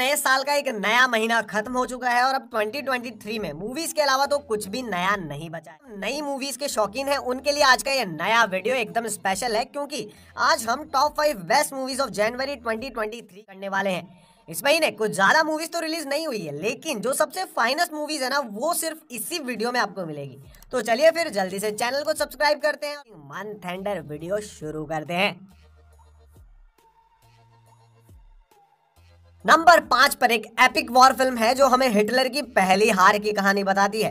नए साल का एक नया महीना खत्म हो चुका है और अब 2023 में मूवीज के अलावा तो कुछ भी नया नहीं बचा है नई मूवीज के शौकीन हैं उनके लिए आज का ये नया वीडियो एकदम स्पेशल है क्योंकि आज हम top five best movies of January 2023 करने वाले हैं इस महीने कुछ ज्यादा मूवीज तो रिलीज नहीं हुई है लेकिन जो सबसे फाइनेस्ट मूवीज है ना वो सिर्फ इसी वीडियो में आपको मिलेगी तो चलिए फिर जल्दी से चैनल को सब्सक्राइब करते हैं मन एंडर वीडियो शुरू करते हैं नंबर पांच पर एक एपिक वॉर फिल्म है जो हमें हिटलर की पहली हार की कहानी बताती है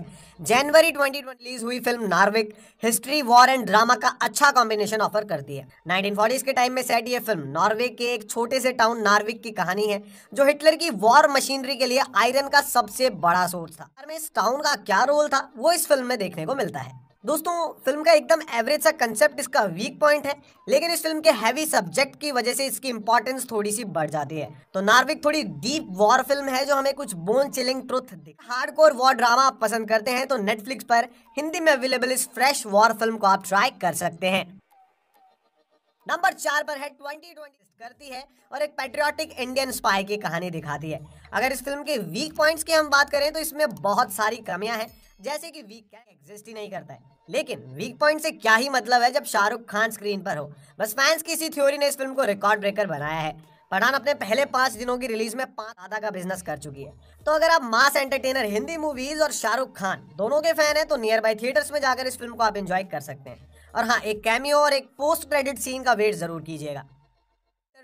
जनवरी 2020 रिलीज हुई film Narvik history war and drama का अच्छा कॉम्बिनेशन ऑफर करती है 1940s के टाइम में सेट ये फिल्म नॉर्वे के एक छोटे से टाउन नार्विक की कहानी है जो हिटलर की वॉर मशीनरी के लिए आयरन का सबसे बड़ा सोर्स था इस टाउन का क्या रोल था वो इस फिल्म में देखने को मिलता है दोस्तों फिल्म का एकदम एवरेज सा कंसेप्ट इसका वीक पॉइंट है लेकिन इस फिल्म के हैवी सब्जेक्ट की वजह से इसकी इंपॉर्टेंस थोड़ी सी बढ़ जाती है तो नार्विक थोड़ी डीप वॉर फिल्म है जो हमें कुछ bone chilling truth hard core war drama आप पसंद करते हैं तो नेटफ्लिक्स पर हिंदी में अवेलेबल इस फ्रेश वॉर फिल्म को आप ट्राई कर सकते हैं नंबर चार पर है ट्वेंटी ट्वेंटी करती है और एक पेट्रियाटिक इंडियन स्पाई की कहानी दिखाती है अगर इस फिल्म के वीक पॉइंट्स की हम बात करें तो इसमें बहुत सारी कमियां हैं जैसे कि वीक क्या एग्जिस्ट ही नहीं करता है लेकिन वीक पॉइंट से क्या ही मतलब है जब शाहरुख खान स्क्रीन पर हो बस फैंस की इसी थ्योरी ने इस फिल्म को रिकॉर्ड ब्रेकर बनाया है पठान अपने पहले पांच दिनों की रिलीज में पांच आधा का बिजनेस कर चुकी है तो अगर आप मास एंटरटेनर हिंदी मूवीज और शाहरुख खान दोनों के फैन हैं तो नियर बाई थिएटर्स में जाकर इस फिल्म को आप एंजॉय कर सकते हैं और हाँ एक कैमियो और एक पोस्ट क्रेडिट सीन का वेट जरूर कीजिएगा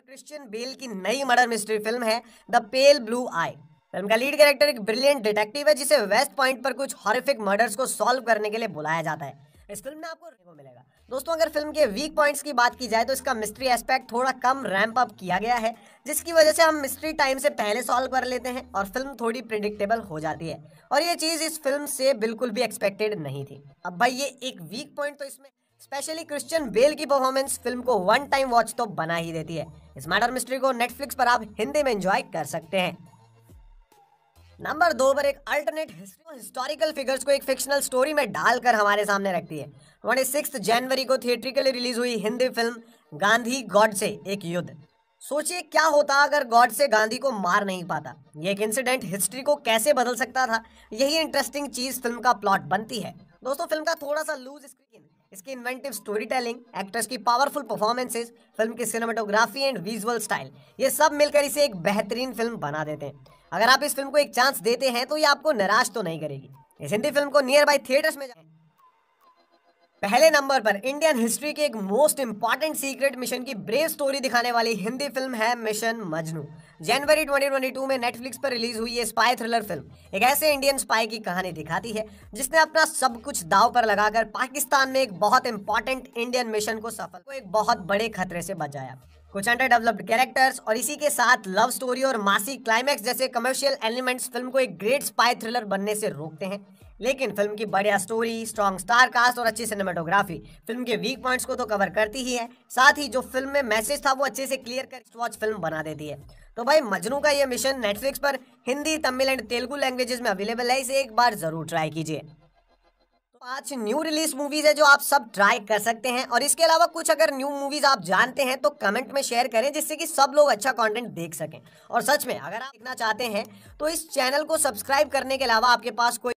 क्रिश्चियन बेल की नई मर्डर मिस्ट्री फिल्म है the pale blue eye film का लीड कैरेक्टर एक ब्रिलियंट डिटेक्टिव है जिसे वेस्ट पॉइंट पर कुछ हॉरिफिक मर्डर्स को सॉल्व करने के लिए बुलाया जाता है इस फिल्म में आपको मिलेगा दोस्तों अगर फिल्म के वीक पॉइंट्स की बात की जाए तो इसका मिस्ट्री एस्पेक्ट थोड़ा कम रैंप अप किया गया है जिसकी वजह से हम मिस्ट्री टाइम से पहले सॉल्व कर लेते हैं और फिल्म थोड़ी प्रिडिक्टेबल हो जाती है और ये चीज़ इस फिल्म से बिल्कुल भी एक्सपेक्टेड नहीं थी अब भाई ये एक वीक पॉइंट तो इसमें स्पेशली क्रिश्चियन बेल की परफॉर्मेंस फिल्म को वन टाइम वॉच तो बना ही देती है इस मैटर मिस्ट्री को नेटफ्लिक्स पर आप हिंदी में एंजॉय कर सकते हैं नंबर दो पर एक अल्टरनेट हिस्ट्री हिस्टोरिकल फिगर्स को एक फिक्शनल स्टोरी में डालकर हमारे सामने रखती है ट्वेंटी सिक्स जनवरी को थिएट्रिकली रिलीज हुई हिंदी फिल्म गांधी गॉड से एक युद्ध सोचिए क्या होता अगर गॉड से गांधी को मार नहीं पाता ये एक इंसिडेंट हिस्ट्री को कैसे बदल सकता था यही इंटरेस्टिंग चीज़ फिल्म का प्लॉट बनती है दोस्तों फिल्म का थोड़ा सा लूज इसकी इन्वेंटिव स्टोरी टेलिंग एक्ट्रेस की पावरफुल परफॉर्मेंसेज फिल्म की सिनेमाटोग्राफी एंड विजुअल स्टाइल ये सब मिलकर इसे एक बेहतरीन फिल्म बना देते हैं अगर आप इस फिल्म को एक चांस देते हैं तो ये आपको निराश तो नहीं करेगी इस हिंदी फिल्म को नियर बाई थिएटर्स में पहले नंबर पर इंडियन हिस्ट्री के एक मोस्ट इंपॉर्टेंट सीक्रेट मिशन की ब्रेव स्टोरी दिखाने वाली हिंदी फिल्म है मिशन मजनू जनवरी 2022 में नेटफ्लिक्स पर रिलीज हुई ये स्पाई थ्रिलर फिल्म एक ऐसे इंडियन स्पाई की कहानी दिखाती है जिसने अपना सब कुछ दाव पर लगाकर पाकिस्तान में एक बहुत इंपॉर्टेंट इंडियन मिशन को सफल को एक बहुत बड़े खतरे से बचाया कुछ अंडर डेवलप्ड कैरेक्टर्स और इसी के साथ लव स्टोरी और मासी क्लाइमैक्स जैसे कमर्शियल एलिमेंट्स फिल्म को एक ग्रेट स्पाई थ्रिलर बनने से रोकते हैं लेकिन फिल्म की बढ़िया स्टोरी स्ट्रॉन्ग स्टार कास्ट और अच्छी सिनेमाटोग्राफी फिल्म के वीक पॉइंट्स को तो कवर करती ही है साथ ही जो फिल्म में मैसेज था वो अच्छे से क्लियर कर वॉच फिल्म बना देती है तो भाई मजनू का ये मिशन नेटफ्लिक्स पर हिंदी तमिल एंड तेलुगु लैंग्वेजेस में अवेलेबल है इसे एक बार ज़रूर ट्राई कीजिए पांच न्यू रिलीज मूवीज है जो आप सब ट्राई कर सकते हैं और इसके अलावा कुछ अगर न्यू मूवीज आप जानते हैं तो कमेंट में शेयर करें जिससे कि सब लोग अच्छा कंटेंट देख सकें और सच में अगर आप देखना चाहते हैं तो इस चैनल को सब्सक्राइब करने के अलावा आपके पास कोई